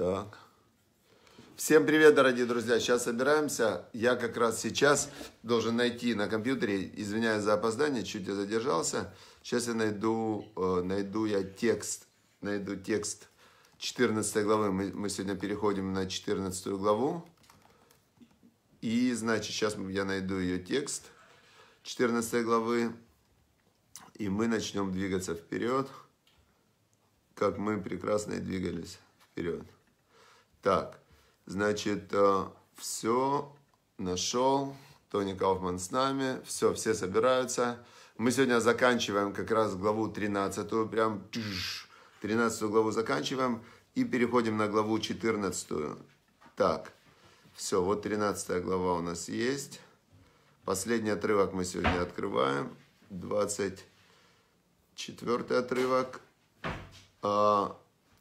Так. Всем привет, дорогие друзья. Сейчас собираемся. Я как раз сейчас должен найти на компьютере, извиняюсь за опоздание, чуть я задержался. Сейчас я найду, э, найду я текст, найду текст 14 главы. Мы, мы сегодня переходим на 14 главу. И, значит, сейчас я найду ее текст 14 главы. И мы начнем двигаться вперед, как мы прекрасно и двигались вперед. Так, значит, э, все, нашел. Тони Кауфман с нами. Все, все собираются. Мы сегодня заканчиваем как раз главу 13, прям 13 главу заканчиваем и переходим на главу 14. Так, все, вот 13 глава у нас есть. Последний отрывок мы сегодня открываем. 24 отрывок. А,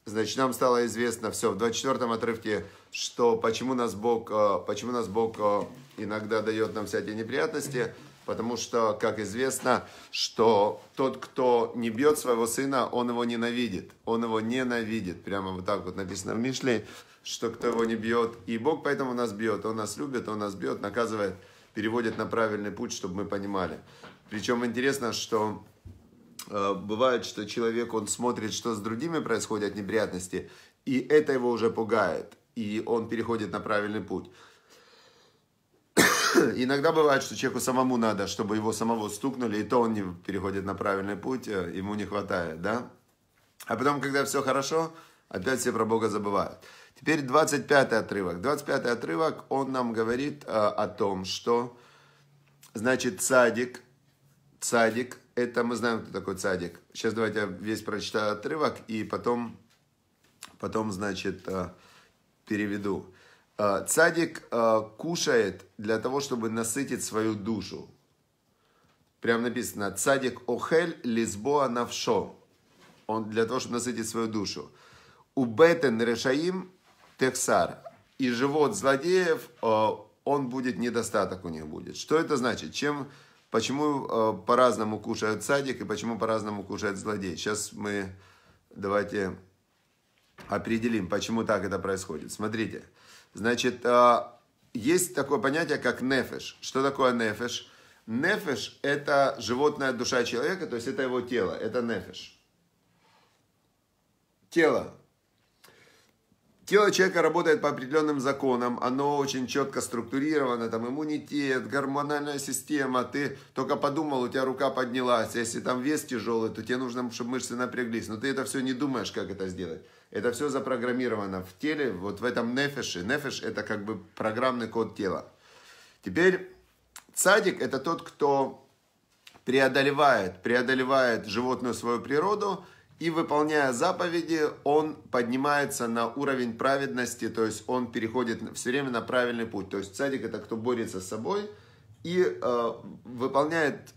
Значит, нам стало известно все в 24 отрывке, что почему нас Бог, э, почему нас Бог э, иногда дает нам всякие неприятности, потому что, как известно, что тот, кто не бьет своего сына, он его ненавидит. Он его ненавидит. Прямо вот так вот написано в Мишле, что кто его не бьет. И Бог поэтому нас бьет. Он нас любит, он нас бьет, наказывает, переводит на правильный путь, чтобы мы понимали. Причем интересно, что Э, бывает, что человек, он смотрит, что с другими происходят неприятности, и это его уже пугает, и он переходит на правильный путь. Иногда бывает, что человеку самому надо, чтобы его самого стукнули, и то он не переходит на правильный путь, э, ему не хватает, да? А потом, когда все хорошо, опять все про Бога забывают. Теперь 25 отрывок. 25 отрывок, он нам говорит э, о том, что, значит, садик, садик, это мы знаем, кто такой цадик. Сейчас давайте я весь прочитаю отрывок и потом, потом значит, э, переведу. Э, цадик э, кушает для того, чтобы насытить свою душу. Прям написано, цадик охель Лисбоа навшо. Он для того, чтобы насытить свою душу. У бетен решаим техсар. И живот злодеев, он будет недостаток у них будет. Что это значит? Чем, Почему э, по-разному кушают садик и почему по-разному кушает злодей? Сейчас мы давайте определим, почему так это происходит. Смотрите, значит, э, есть такое понятие, как нефеш. Что такое нефеш? Нефеш – это животная душа человека, то есть это его тело, это нефеш. Тело, Тело человека работает по определенным законам, оно очень четко структурировано, там иммунитет, гормональная система, ты только подумал, у тебя рука поднялась, если там вес тяжелый, то тебе нужно, чтобы мышцы напряглись, но ты это все не думаешь, как это сделать. Это все запрограммировано в теле, вот в этом нефеше. Нефеш это как бы программный код тела. Теперь цадик это тот, кто преодолевает, преодолевает животную свою природу – и выполняя заповеди, он поднимается на уровень праведности, то есть он переходит все время на правильный путь. То есть цадик это кто борется с собой и э, выполняет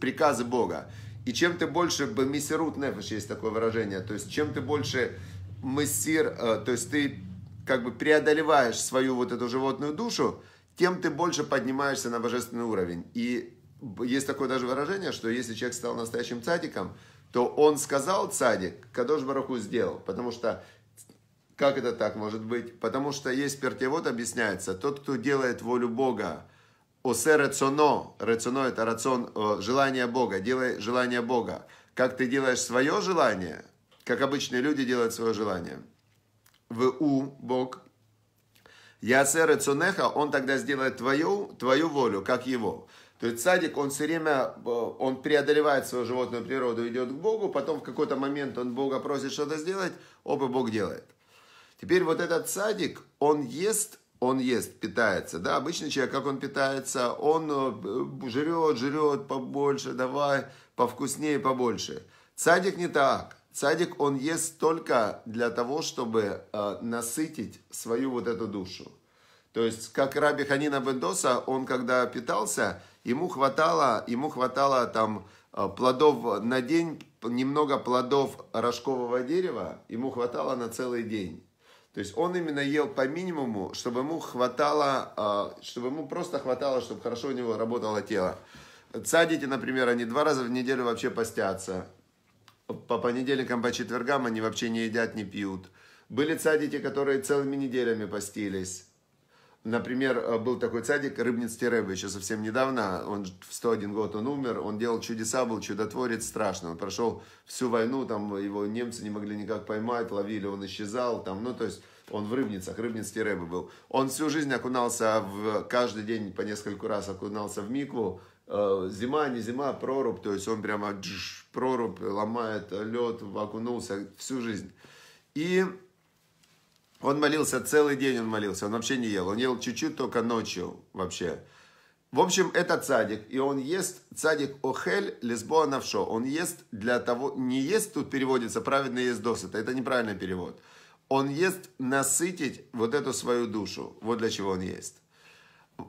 приказы Бога. И чем ты больше бемисерут нефиш, есть такое выражение, то есть чем ты больше мысир, э, то есть ты как бы преодолеваешь свою вот эту животную душу, тем ты больше поднимаешься на божественный уровень. И есть такое даже выражение, что если человек стал настоящим цадиком, то он сказал цадик, Кадош Бараху сделал, потому что как это так может быть? Потому что есть пертевод объясняется, тот, кто делает волю Бога, осе рационо, рационо это рацион, э, желание Бога, делай желание Бога. Как ты делаешь свое желание, как обычные люди делают свое желание. В у Бог, ясе рационеха, он тогда сделает твою, твою волю, как его. То есть садик, он все время, э, он преодолевает свою животную природу, идет к Богу, потом в какой-то момент он Бога просит что-то сделать, оба Бог делает. Теперь вот этот садик, он ест, он ест, питается, да, обычный человек, как он питается, он э, жрет, жрет побольше, давай, повкуснее, побольше. Садик не так, садик он ест только для того, чтобы э, насытить свою вот эту душу. То есть, как Раби Ханина Бендоса, он когда питался, ему хватало, ему хватало там э, плодов на день, немного плодов рожкового дерева, ему хватало на целый день. То есть он именно ел по минимуму, чтобы ему хватало, э, чтобы ему просто хватало, чтобы хорошо у него работало тело. Цадите, например, они два раза в неделю вообще постятся. По понедельникам, по четвергам они вообще не едят, не пьют. Были цадите, которые целыми неделями постились. Например, э, был такой цадик Рыбниц Теребе, еще совсем недавно, он в 101 год он умер, он делал чудеса, был чудотворец, страшно, он прошел всю войну, там его немцы не могли никак поймать, ловили, он исчезал, там, ну, то есть он в Рыбницах, Рыбниц Теребе был. Он всю жизнь окунался, в, каждый день по нескольку раз окунался в микву, э, зима, не зима, прорубь, то есть он прямо джж, прорубь ломает лед, окунулся всю жизнь. И он молился целый день, он молился, он вообще не ел. Он ел чуть-чуть только ночью вообще. В общем, это цадик, и он ест цадик охель лесбоа навшо. Он ест для того, не ест тут переводится, праведно ест досыта, это неправильный перевод. Он ест насытить вот эту свою душу, вот для чего он ест.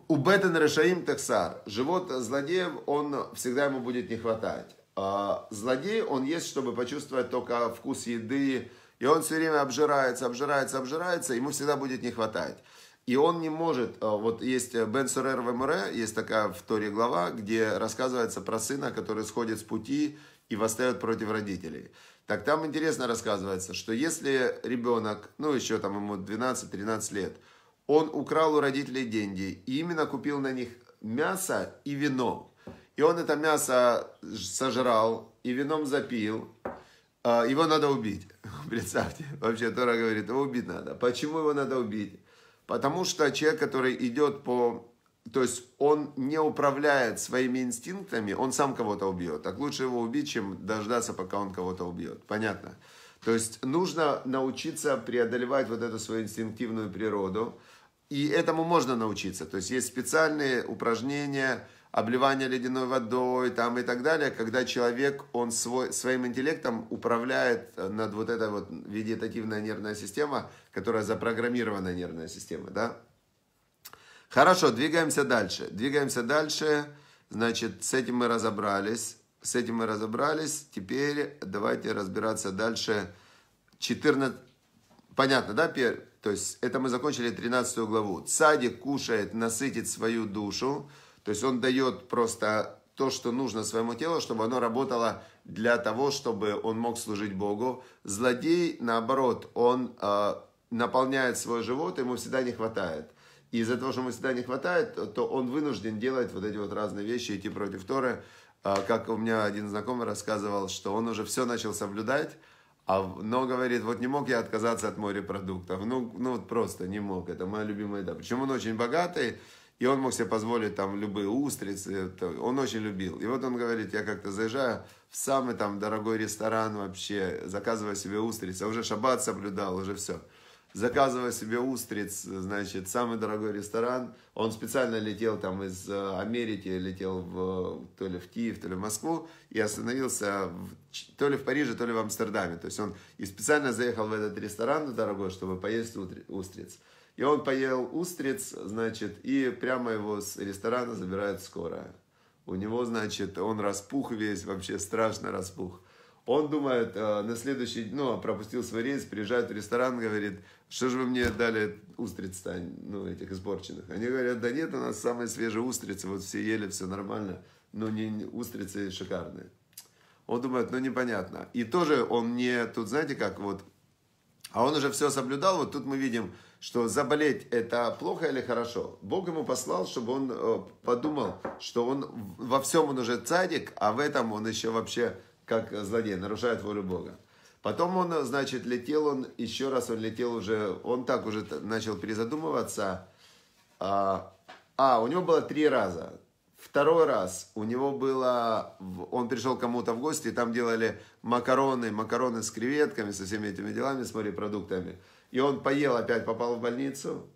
У Бетен Решаим Тексар, живот злодеев, он всегда ему будет не хватать. А злодей, он ест, чтобы почувствовать только вкус еды, и он все время обжирается, обжирается, обжирается, ему всегда будет не хватать. И он не может, э, вот есть э, Бен Сурер в МР, есть такая в Торе глава, где рассказывается про сына, который сходит с пути и восстает против родителей. Так там интересно рассказывается, что если ребенок, ну еще там ему 12-13 лет, он украл у родителей деньги и именно купил на них мясо и вино. И он это мясо сожрал и вином запил, а, его надо убить. Представьте, вообще Тора говорит, его убить надо. Почему его надо убить? Потому что человек, который идет по... То есть он не управляет своими инстинктами, он сам кого-то убьет. Так лучше его убить, чем дождаться, пока он кого-то убьет. Понятно? То есть нужно научиться преодолевать вот эту свою инстинктивную природу. И этому можно научиться. То есть есть специальные упражнения, обливание ледяной водой там, и так далее, когда человек, он свой, своим интеллектом управляет э, над вот этой вот вегетативная нервная система, которая запрограммирована нервная система, да. Хорошо, двигаемся дальше. Двигаемся дальше. Значит, с этим мы разобрались. С этим мы разобрались. Теперь давайте разбираться дальше. 14... Понятно, да, Пер? То есть это мы закончили 13 главу. Цадик кушает, насытит свою душу. То есть он дает просто то, что нужно своему телу, чтобы оно работало для того, чтобы он мог служить Богу. Злодей, наоборот, он э, наполняет свой живот, ему всегда не хватает. И из-за того, что ему всегда не хватает, то он вынужден делать вот эти вот разные вещи, идти против Торы. Э, как у меня один знакомый рассказывал, что он уже все начал соблюдать, а, но говорит, вот не мог я отказаться от морепродуктов. Ну, ну вот просто не мог, это моя любимая еда. Причем он очень богатый, и он мог себе позволить там любые устрицы, он очень любил. И вот он говорит, я как-то заезжаю в самый там дорогой ресторан вообще, заказываю себе устрицы, уже шаббат соблюдал, уже все. заказывая себе устриц, значит, самый дорогой ресторан. Он специально летел там из э, Америки, летел в, то ли в Киев, то ли в Москву, и остановился в, то ли в Париже, то ли в Амстердаме. То есть он и специально заехал в этот ресторан дорогой, чтобы поесть устриц. И он поел устриц, значит, и прямо его с ресторана забирают скорая. У него, значит, он распух весь, вообще страшно распух. Он думает, э, на следующий день, ну, а пропустил свой рейс, приезжает в ресторан, говорит, что же вы мне дали устриц а ну, этих испорченных. Они говорят, да нет, у нас самые свежие устрицы, вот все ели, все нормально, но не устрицы шикарные. Он думает, ну, непонятно. И тоже он не, тут знаете как, вот, а он уже все соблюдал, вот тут мы видим, что заболеть это плохо или хорошо. Бог ему послал, чтобы он э, подумал, что он во всем он уже цадик, а в этом он еще вообще как злодей, нарушает волю Бога. Потом он, значит, летел он, еще раз он летел уже, он так уже начал перезадумываться. А, а у него было три раза. Второй раз у него было, он пришел кому-то в гости, там делали макароны, макароны с креветками, со всеми этими делами, с морепродуктами. продуктами и он поел опять, попал в больницу.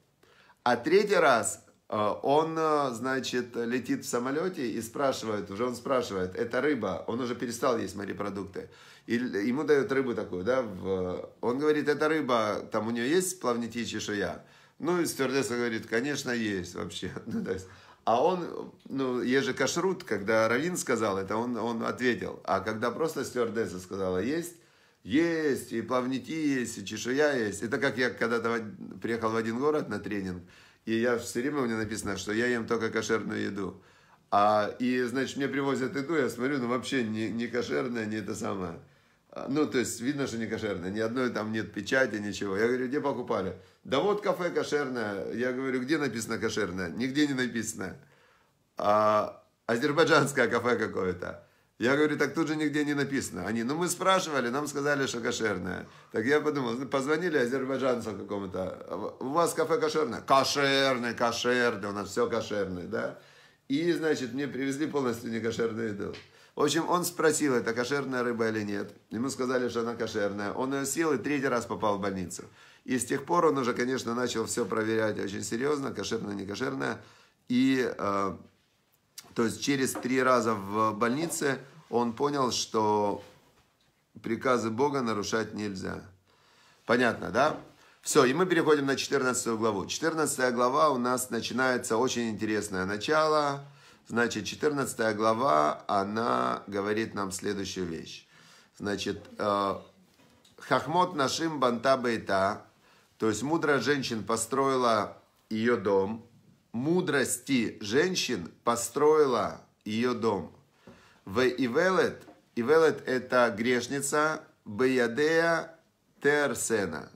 А третий раз э, он, э, значит, летит в самолете и спрашивает, уже он спрашивает, это рыба, он уже перестал есть морепродукты. И ему дают рыбу такую, да, в... он говорит, это рыба, там у нее есть плавники чешуя? Ну, и стюардесса говорит, конечно, есть вообще. Ну, а он, ну, еже кашрут, когда Равин сказал это, он, он ответил. А когда просто стюардесса сказала есть, есть, и плавники есть, и чешуя есть. Это как я когда-то приехал в один город на тренинг, и я все время у меня написано, что я ем только кошерную еду. А, и, значит, мне привозят еду, я смотрю, ну вообще не, не кошерная, не это самое. А, ну, то есть, видно, что не кошерная. Ни одной там нет печати, ничего. Я говорю, где покупали? Да вот кафе кошерное. Я говорю, где написано кошерное? Нигде не написано. А, азербайджанское кафе какое-то. Я говорю, так тут же нигде не написано. Они, ну мы спрашивали, нам сказали, что кошерное. Так я подумал, ну, позвонили азербайджанцу какому-то. У вас кафе кошерное? Кошерное, кошерное, у нас все кошерное, да? И, значит, мне привезли полностью некошерную еду. В общем, он спросил, это кошерная рыба или нет. Ему сказали, что она кошерная. Он ее съел и третий раз попал в больницу. И с тех пор он уже, конечно, начал все проверять очень серьезно, кошерное, не кошерное. И э, то есть через три раза в больнице он понял, что приказы Бога нарушать нельзя. Понятно, да? Все, и мы переходим на 14 главу. 14 глава у нас начинается очень интересное начало. Значит, 14 глава, она говорит нам следующую вещь. Значит, э, Хахмот Нашим Банта Бейта, то есть мудрая женщина построила ее дом, мудрости женщин построила ее дом. В Ивелет, Ивелет – это грешница Беядея Терсена.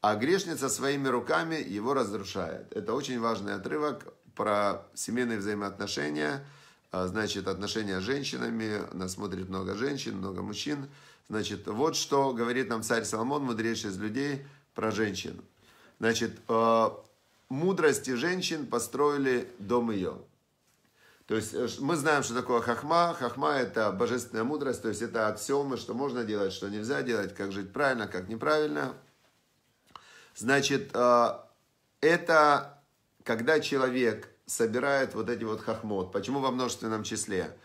А грешница своими руками его разрушает. Это очень важный отрывок про семейные взаимоотношения, а, значит, отношения с женщинами. Нас смотрит много женщин, много мужчин. Значит, вот что говорит нам царь Соломон, мудрейший из людей, про женщин. Значит, а, мудрости женщин построили дом ее. То есть э, мы знаем, что такое хахма. Хахма – это божественная мудрость, то есть это аксиомы, что можно делать, что нельзя делать, как жить правильно, как неправильно. Значит, э, это когда человек собирает вот эти вот хахмот. Почему во множественном числе?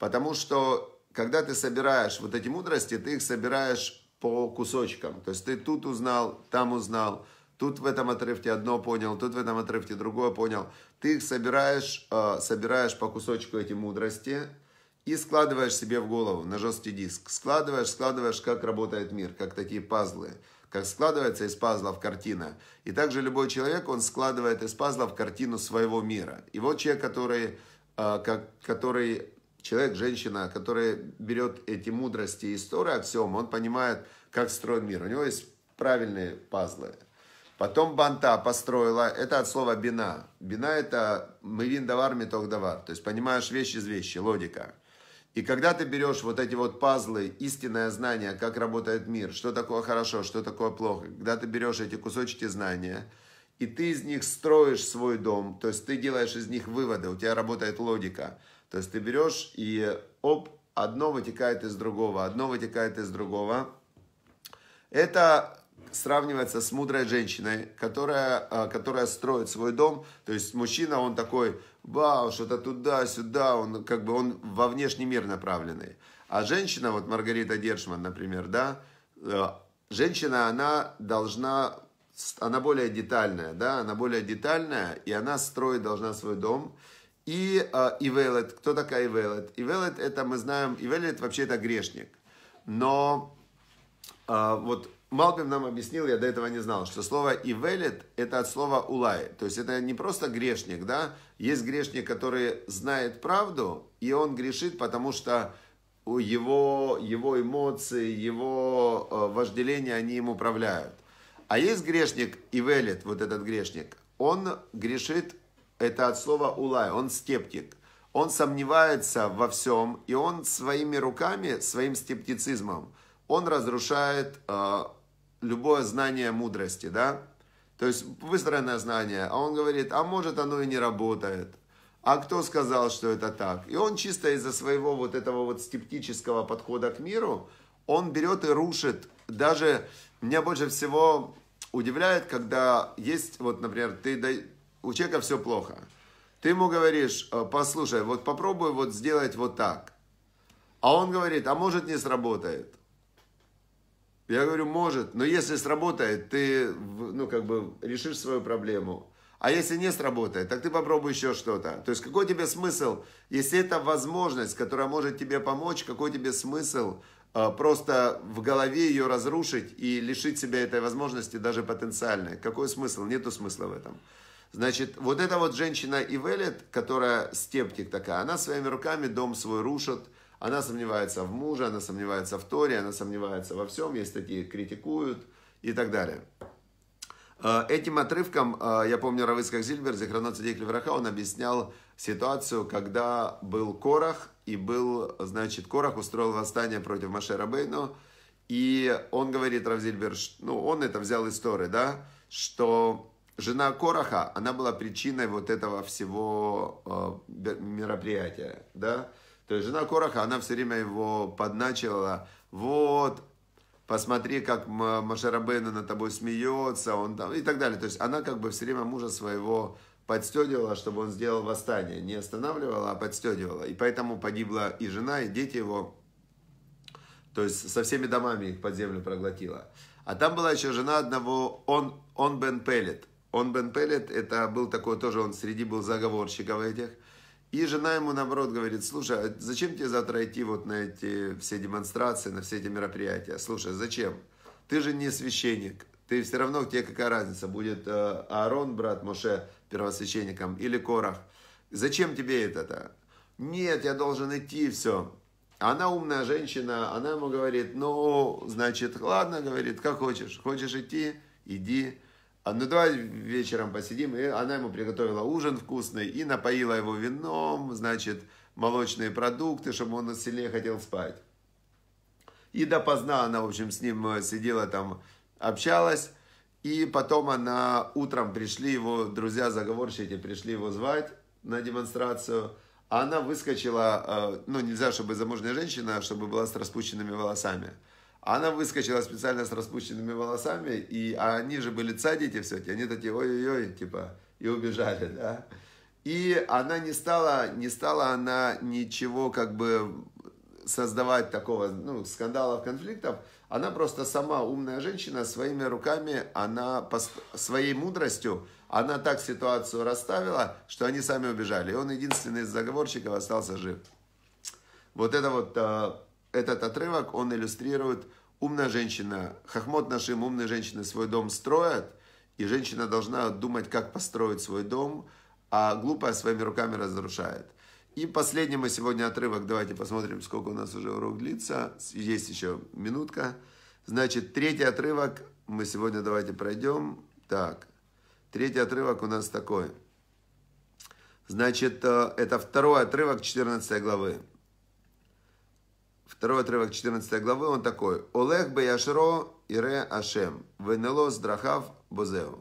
Потому что, когда ты собираешь вот эти мудрости, ты их собираешь по кусочкам. То есть ты тут узнал, там узнал – Тут в этом отрывке одно понял, тут в этом отрывке другое понял. Ты их собираешь, э, собираешь по кусочку эти мудрости и складываешь себе в голову на жесткий диск. Складываешь, складываешь, как работает мир, как такие пазлы как складывается из пазлов картина. И также любой человек, он складывает из пазлов картину своего мира. И вот человек, который, э, как, который человек, женщина, который берет эти мудрости и истории Торы, аксиом, он понимает, как строен мир. У него есть правильные пазлы. Потом банта построила, это от слова бина. Бина это мы вин давар, меток давар. То есть понимаешь вещи из вещи, логика. И когда ты берешь вот эти вот пазлы, истинное знание, как работает мир, что такое хорошо, что такое плохо, когда ты берешь эти кусочки знания, и ты из них строишь свой дом, то есть ты делаешь из них выводы, у тебя работает логика. То есть ты берешь и оп, одно вытекает из другого, одно вытекает из другого. Это сравнивается с мудрой женщиной, которая, а, которая строит свой дом. То есть мужчина, он такой, вау, что-то туда-сюда, он как бы он во внешний мир направленный. А женщина, вот Маргарита Дершман, например, да, э, женщина, она должна, она более детальная, да, она более детальная, и она строит должна свой дом. И а, Ивелет, кто такая Ивелет? Ивелет, это мы знаем, Ивелет вообще это грешник. Но а, вот Малком нам объяснил, я до этого не знал, что слово «ивелит» – это от слова «улай». То есть это не просто грешник, да? Есть грешник, который знает правду, и он грешит, потому что у его, его эмоции, его э, вожделения, они им управляют. А есть грешник «ивелит», вот этот грешник, он грешит, это от слова «улай», он скептик. Он сомневается во всем, и он своими руками, своим скептицизмом – он разрушает э, любое знание мудрости, да? То есть выстроенное знание. А он говорит, а может оно и не работает. А кто сказал, что это так? И он чисто из-за своего вот этого вот скептического подхода к миру, он берет и рушит. Даже меня больше всего удивляет, когда есть, вот, например, ты, у человека все плохо. Ты ему говоришь, «Э, послушай, вот попробуй вот сделать вот так. А он говорит, а может не сработает. Я говорю, может, но если сработает, ты, ну, как бы, решишь свою проблему. А если не сработает, так ты попробуй еще что-то. То есть какой тебе смысл, если это возможность, которая может тебе помочь, какой тебе смысл э, просто в голове ее разрушить и лишить себя этой возможности даже потенциальной? Какой смысл? Нету смысла в этом. Значит, вот эта вот женщина Ивелет, которая стептик такая, она своими руками дом свой рушит, она сомневается в муже, она сомневается в Торе, она сомневается во всем. Есть такие, критикуют и так далее. Э, этим отрывком, э, я помню, Равыцкак Зильбер, Зихранот Сидик Левраха, он объяснял ситуацию, когда был Корах, и был, значит, Корах устроил восстание против Маше Рабейну, и он говорит, Равзильбер, ну, он это взял из Торы, да, что жена Кораха, она была причиной вот этого всего э, мероприятия, да, то есть жена Короха, она все время его подначивала, вот, посмотри, как Машарабейна на тобой смеется, он там, и так далее. То есть она как бы все время мужа своего подстегивала, чтобы он сделал восстание. Не останавливала, а подстегивала. И поэтому погибла и жена, и дети его. То есть со всеми домами их под землю проглотила. А там была еще жена одного, он, он Бен Пелет. Он Бен Пелет, это был такой тоже, он среди был заговорщиков этих. И жена ему наоборот говорит, слушай, а зачем тебе завтра идти вот на эти все демонстрации, на все эти мероприятия? Слушай, зачем? Ты же не священник, ты все равно, тебе какая разница, будет э, Аарон, брат Моше, первосвященником, или Корах. Зачем тебе это-то? Нет, я должен идти, все. Она умная женщина, она ему говорит, ну, значит, ладно, говорит, как хочешь, хочешь идти, иди. А ну давай вечером посидим. И она ему приготовила ужин вкусный и напоила его вином, значит, молочные продукты, чтобы он сильнее хотел спать. И допоздна она, в общем, с ним э, сидела там, общалась. И потом она утром пришли его друзья-заговорщики, пришли его звать на демонстрацию. А она выскочила, э, ну нельзя, чтобы замужняя женщина, а чтобы была с распущенными волосами. Она выскочила специально с распущенными волосами, и, а они же были цадики все эти они такие ой-ой-ой, типа, и убежали, да. И она не стала, не стала она ничего как бы создавать такого, ну, скандалов, конфликтов. Она просто сама умная женщина, своими руками, она по своей мудростью, она так ситуацию расставила, что они сами убежали. И он единственный из заговорщиков остался жив. Вот это вот, э, этот отрывок, он иллюстрирует умная женщина, хахмот нашим, умные женщины свой дом строят, и женщина должна думать, как построить свой дом, а глупая своими руками разрушает. И последний мы сегодня отрывок, давайте посмотрим, сколько у нас уже урок длится. Есть еще минутка. Значит, третий отрывок мы сегодня давайте пройдем. Так, третий отрывок у нас такой. Значит, э, это второй отрывок 14 главы. Второй отрывок 14 главы, он такой. Олег Беяшро Ире Ашем. Венело Здрахав Бозео.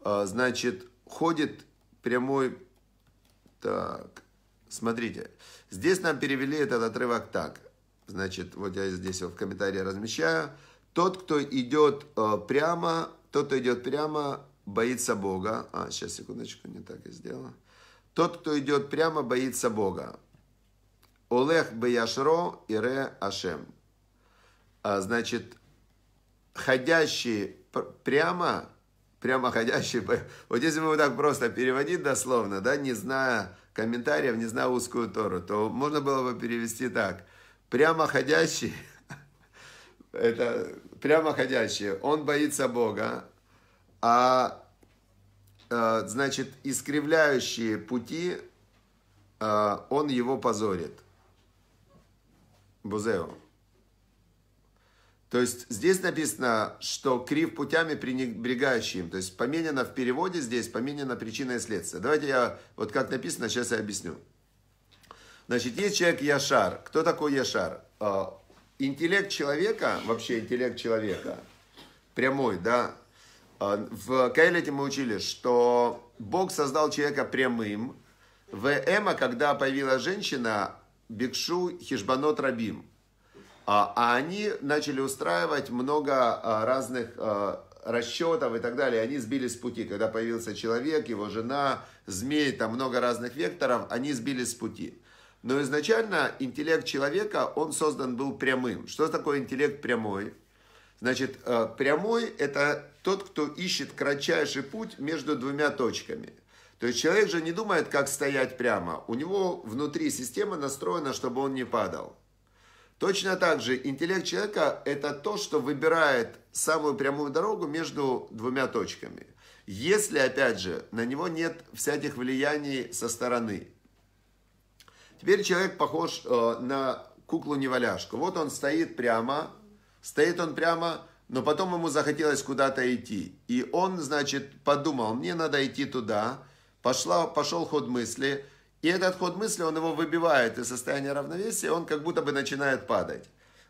А, значит, ходит прямой... Так, смотрите. Здесь нам перевели этот отрывок так. Значит, вот я здесь его в комментарии размещаю. Тот, кто идет а, прямо, тот, кто идет прямо, боится Бога. А, сейчас, секундочку, не так я сделала. Тот, кто идет прямо, боится Бога. Олех Беяшро Ире Ашем. А, значит, ходящий прямо, прямо ходящий. Вот если мы бы так просто переводить дословно, да, не зная комментариев, не зная узкую Тору, то можно было бы перевести так. Прямо ходящий, это прямо ходящий, он боится Бога, а, а значит, искривляющие пути, а, он его позорит. Бузео. То есть здесь написано, что крив путями пренебрегающий То есть поменено в переводе здесь, поменено причина и следствие. Давайте я, вот как написано, сейчас я объясню. Значит, есть человек Яшар. Кто такой Яшар? А, интеллект человека, вообще интеллект человека, прямой, да. А, в Кайлете мы учили, что Бог создал человека прямым. В Эма, когда появилась женщина, Бикшу Хишбанот Рабим. А, а они начали устраивать много а, разных а, расчетов и так далее. Они сбились с пути, когда появился человек, его жена, змей, там много разных векторов, они сбились с пути. Но изначально интеллект человека, он создан был прямым. Что такое интеллект прямой? Значит, а, прямой – это тот, кто ищет кратчайший путь между двумя точками – то есть человек же не думает, как стоять прямо. У него внутри система настроена, чтобы он не падал. Точно так же интеллект человека – это то, что выбирает самую прямую дорогу между двумя точками. Если, опять же, на него нет всяких влияний со стороны. Теперь человек похож э, на куклу-неваляшку. Вот он стоит прямо, стоит он прямо, но потом ему захотелось куда-то идти. И он, значит, подумал, мне надо идти туда – пошла, пошел ход мысли, и этот ход мысли, он его выбивает из состояния равновесия, он как будто бы начинает падать.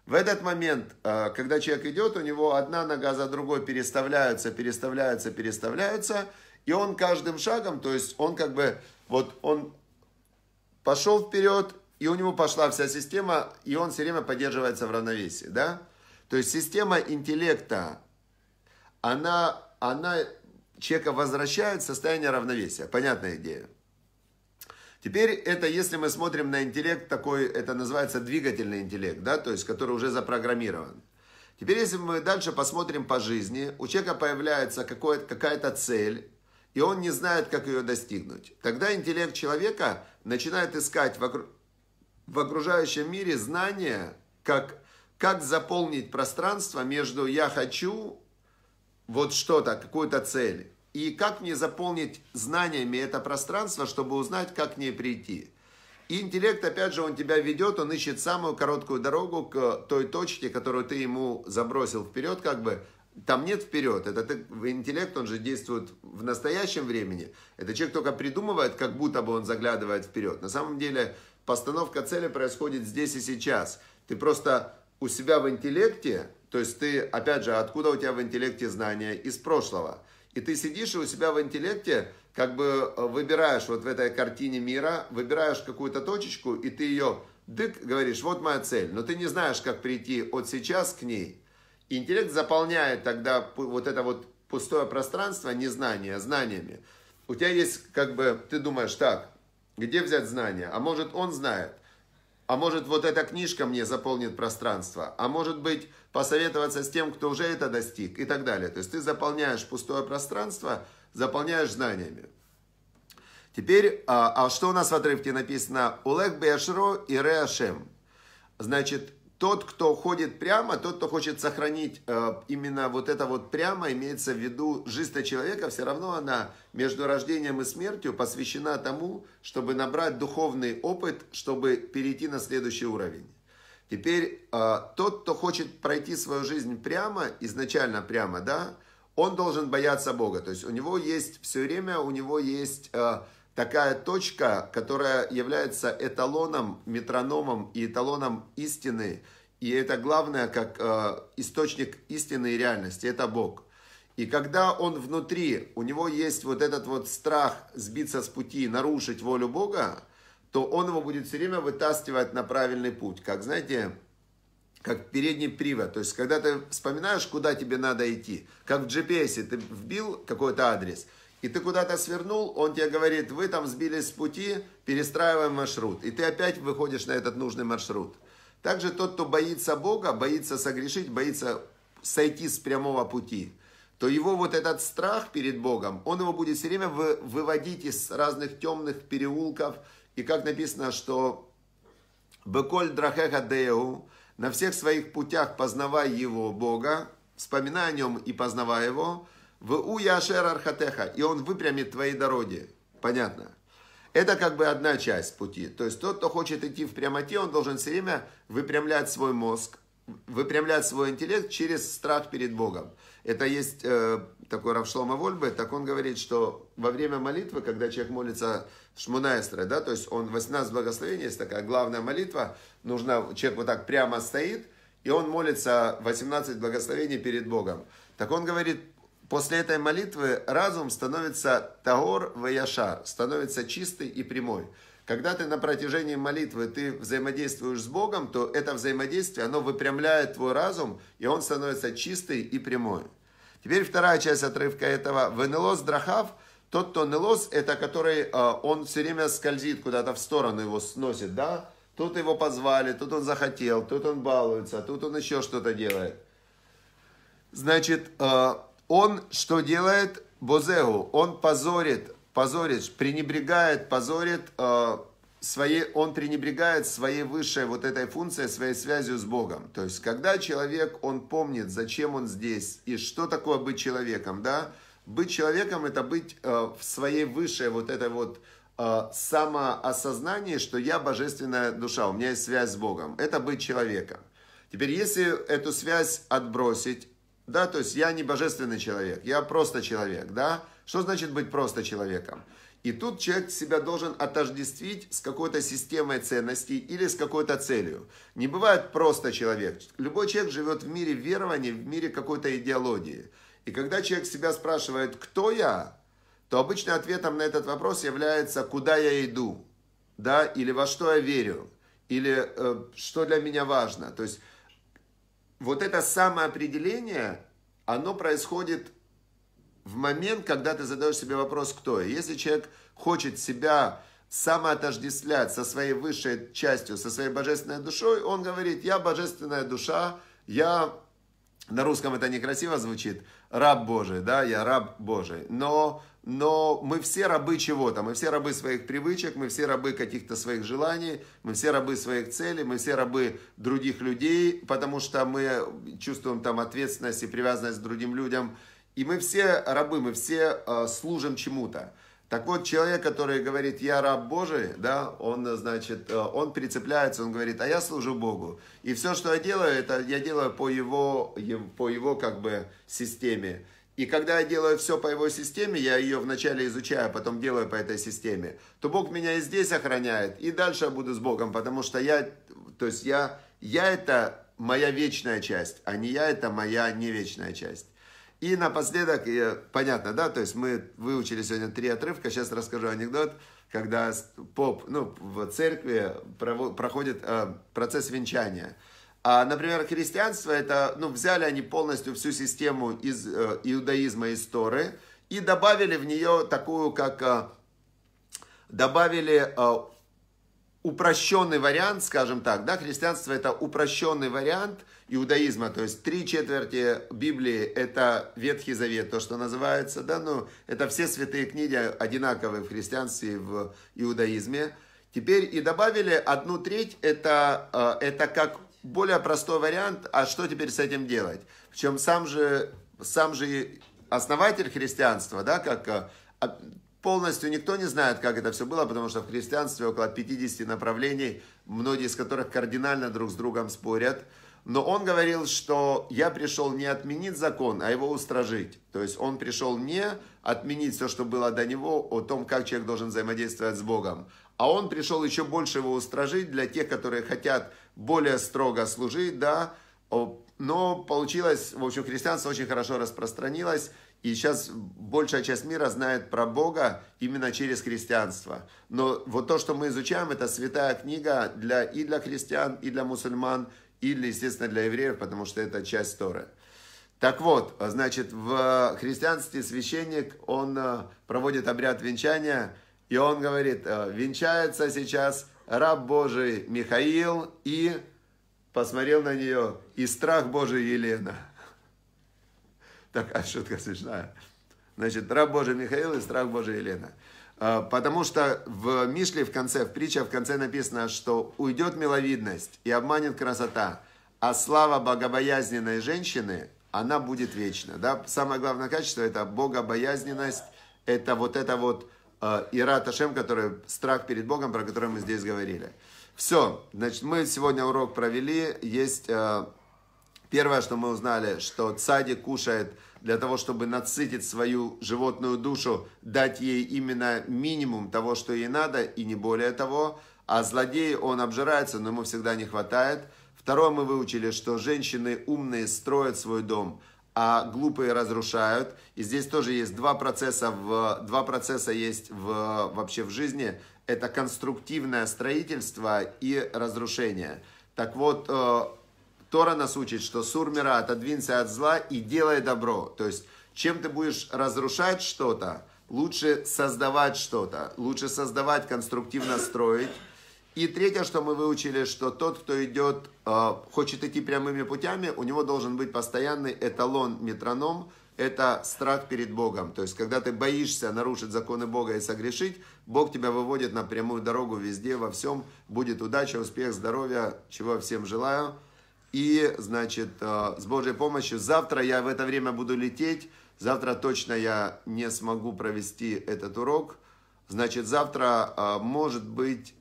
В этот момент, а, когда человек идет, у него одна нога за другой переставляются, переставляются, переставляются, и он каждым шагом, то есть он как бы, вот он пошел вперед, и у него пошла вся система, и он все время поддерживается в равновесии, да? То есть система интеллекта, она, она человека возвращают в состояние равновесия. Понятная идея. Теперь это, если мы смотрим на интеллект такой, это называется двигательный интеллект, да, то есть который уже запрограммирован. Теперь, если мы дальше посмотрим по жизни, у человека появляется какая-то цель, и он не знает, как ее достигнуть. Тогда интеллект человека начинает искать в окружающем мире знания, как, как заполнить пространство между «я хочу» вот что-то, какую-то цель. И как мне заполнить знаниями это пространство, чтобы узнать, как к ней прийти. И интеллект, опять же, он тебя ведет, он ищет самую короткую дорогу к э, той точке, которую ты ему забросил вперед, как бы. Там нет вперед, это ты, интеллект, он же действует в настоящем времени. Это человек только придумывает, как будто бы он заглядывает вперед. На самом деле постановка цели происходит здесь и сейчас. Ты просто у себя в интеллекте то есть ты, опять же, откуда у тебя в интеллекте знания? Из прошлого. И ты сидишь и у себя в интеллекте как бы э, выбираешь вот в этой картине мира, выбираешь какую-то точечку, и ты ее, дык, говоришь, вот моя цель. Но ты не знаешь, как прийти от сейчас к ней. И интеллект заполняет тогда вот это вот пустое пространство незнания знаниями. У тебя есть как бы, ты думаешь, так, где взять знания? А может он знает? А может, вот эта книжка мне заполнит пространство. А может быть, посоветоваться с тем, кто уже это достиг и так далее. То есть ты заполняешь пустое пространство, заполняешь знаниями. Теперь, а, а что у нас в отрывке написано? Улек Бешро и Реашем. Значит, тот, кто ходит прямо, тот, кто хочет сохранить э, именно вот это вот прямо, имеется в виду жизнь человека, все равно она между рождением и смертью посвящена тому, чтобы набрать духовный опыт, чтобы перейти на следующий уровень. Теперь э, тот, кто хочет пройти свою жизнь прямо, изначально прямо, да, он должен бояться Бога. То есть у него есть все время, у него есть э, такая точка, которая является эталоном, метрономом и эталоном истины. И это главное, как э, источник истины и реальности, это Бог. И когда он внутри, у него есть вот этот вот страх сбиться с пути, нарушить волю Бога, то он его будет все время вытаскивать на правильный путь. Как, знаете, как передний привод. То есть, когда ты вспоминаешь, куда тебе надо идти, как в GPS ты вбил какой-то адрес – и ты куда-то свернул, он тебе говорит, вы там сбились с пути, перестраиваем маршрут. И ты опять выходишь на этот нужный маршрут. Также тот, кто боится Бога, боится согрешить, боится сойти с прямого пути, то его вот этот страх перед Богом, он его будет все время выводить из разных темных переулков. И как написано, что «Беколь драхеха деу» на всех своих путях познавай его, Бога, вспоминай о нем и познавай его – в у яшер архатеха. И он выпрямит твои дороги. Понятно? Это как бы одна часть пути. То есть тот, кто хочет идти в прямоте, он должен все время выпрямлять свой мозг, выпрямлять свой интеллект через страх перед Богом. Это есть э, такой Равшлома Вольбе, так он говорит, что во время молитвы, когда человек молится шмунайстра, да, то есть он 18 благословений, есть такая главная молитва, нужно, человек вот так прямо стоит, и он молится 18 благословений перед Богом. Так он говорит, После этой молитвы разум становится тагор ваяшар, становится чистый и прямой. Когда ты на протяжении молитвы ты взаимодействуешь с Богом, то это взаимодействие, оно выпрямляет твой разум, и он становится чистый и прямой. Теперь вторая часть отрывка этого. «Венелос драхав» Тот, кто нелос, это который, э, он все время скользит куда-то в сторону, его сносит, да? Тут его позвали, тут он захотел, тут он балуется, тут он еще что-то делает. Значит, э, он что делает? Бозеу, он позорит, позорит, пренебрегает, позорит, э, своей, он пренебрегает своей высшей вот этой функцией, своей связью с Богом. То есть, когда человек, он помнит, зачем он здесь и что такое быть человеком, да? Быть человеком – это быть э, в своей высшей вот этой вот э, самоосознании, что я божественная душа, у меня есть связь с Богом. Это быть человеком. Теперь, если эту связь отбросить, да, то есть я не божественный человек, я просто человек, да? Что значит быть просто человеком? И тут человек себя должен отождествить с какой-то системой ценностей или с какой-то целью. Не бывает просто человек. Любой человек живет в мире верований, в мире какой-то идеологии. И когда человек себя спрашивает, кто я, то обычно ответом на этот вопрос является, куда я иду, да, или во что я верю, или э, что для меня важно. То есть вот это самоопределение, оно происходит в момент, когда ты задаешь себе вопрос, кто Если человек хочет себя самоотождествлять со своей высшей частью, со своей божественной душой, он говорит, я божественная душа, я, на русском это некрасиво звучит, раб Божий, да, я раб Божий. Но но мы все рабы чего-то, мы все рабы своих привычек, мы все рабы каких-то своих желаний, мы все рабы своих целей, мы все рабы других людей, потому что мы чувствуем там ответственность и привязанность к другим людям, и мы все рабы, мы все э, служим чему-то. Так вот, человек, который говорит, я раб Божий, да, он, значит, э, он прицепляется, он говорит, а я служу Богу. И все, что я делаю, это я делаю по его, по его как бы системе. И когда я делаю все по его системе, я ее вначале изучаю, а потом делаю по этой системе, то Бог меня и здесь охраняет, и дальше я буду с Богом, потому что я, то есть я, я это моя вечная часть, а не я это моя невечная часть. И напоследок, э, понятно, да, то есть мы выучили сегодня три отрывка, сейчас расскажу анекдот, когда поп, ну, в церкви проходит э, процесс венчания – а, например, христианство это, ну, взяли они полностью всю систему из э, иудаизма из Торы и добавили в нее такую, как э, добавили э, упрощенный вариант, скажем так, да, христианство это упрощенный вариант иудаизма, то есть три четверти Библии это Ветхий Завет, то, что называется, да, ну, это все святые книги одинаковые в христианстве и в иудаизме. Теперь и добавили одну треть, это, э, это как более простой вариант, а что теперь с этим делать? В чем сам же, сам же основатель христианства, да, как а, а, полностью никто не знает, как это все было, потому что в христианстве около 50 направлений, многие из которых кардинально друг с другом спорят. Но он говорил, что я пришел не отменить закон, а его устражить. То есть он пришел не отменить все, что было до него, о том, как человек должен взаимодействовать с Богом, а он пришел еще больше его устражить для тех, которые хотят более строго служить, да, но получилось, в общем, христианство очень хорошо распространилось, и сейчас большая часть мира знает про Бога именно через христианство. Но вот то, что мы изучаем, это святая книга для, и для христиан, и для мусульман, и, естественно, для евреев, потому что это часть Торы. Так вот, значит, в христианстве священник, он э, проводит обряд венчания, и он говорит, э, венчается сейчас раб Божий Михаил и посмотрел на нее, и страх Божий Елена. Такая шутка смешная. Значит, раб Божий Михаил и страх Божий Елена. А, потому что в Мишле в конце, в притче в конце написано, что уйдет миловидность и обманет красота, а слава богобоязненной женщины, она будет вечна. Да? Самое главное качество – это богобоязненность, это вот это вот Э, и Рат Ашем, который страх перед Богом, про который мы здесь говорили. Все, значит, мы сегодня урок провели. Есть э, первое, что мы узнали, что цади кушает для того, чтобы насытить свою животную душу, дать ей именно минимум того, что ей надо, и не более того. А злодей, он обжирается, но ему всегда не хватает. Второе, мы выучили, что женщины умные строят свой дом – а глупые разрушают. И здесь тоже есть два процесса, в, два процесса есть в, вообще в жизни. Это конструктивное строительство и разрушение. Так вот, э, Тора нас учит, что сурмира отодвинься от зла и делай добро. То есть, чем ты будешь разрушать что-то, лучше создавать что-то, лучше создавать, конструктивно строить, и третье, что мы выучили, что тот, кто идет, э, хочет идти прямыми путями, у него должен быть постоянный эталон метроном, это страх перед Богом. То есть, когда ты боишься нарушить законы Бога и согрешить, Бог тебя выводит на прямую дорогу везде, во всем. Будет удача, успех, здоровья, чего всем желаю. И, значит, э, с Божьей помощью завтра я в это время буду лететь. Завтра точно я не смогу провести этот урок. Значит, завтра, э, может быть,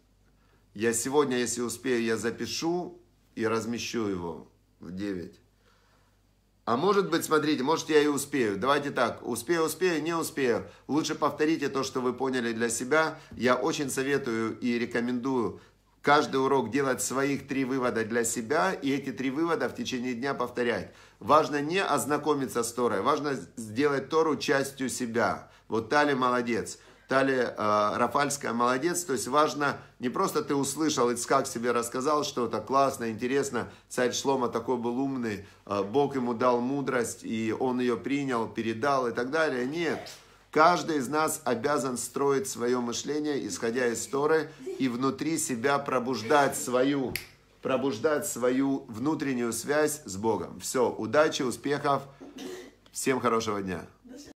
я сегодня, если успею, я запишу и размещу его в 9. А может быть, смотрите, может я и успею. Давайте так, успею, успею, не успею. Лучше повторите то, что вы поняли для себя. Я очень советую и рекомендую каждый урок делать своих три вывода для себя и эти три вывода в течение дня повторять. Важно не ознакомиться с Торой, важно сделать Тору частью себя. Вот Тали молодец. Талия э, а, Рафальская молодец. То есть важно, не просто ты услышал, Ицкак себе рассказал что это классно, интересно. Царь Шлома такой был умный, э, Бог ему дал мудрость, и он ее принял, передал и так далее. Нет, каждый из нас обязан строить свое мышление, исходя из Торы, и внутри себя пробуждать свою пробуждать свою внутреннюю связь с Богом. Все, удачи, успехов, всем хорошего дня.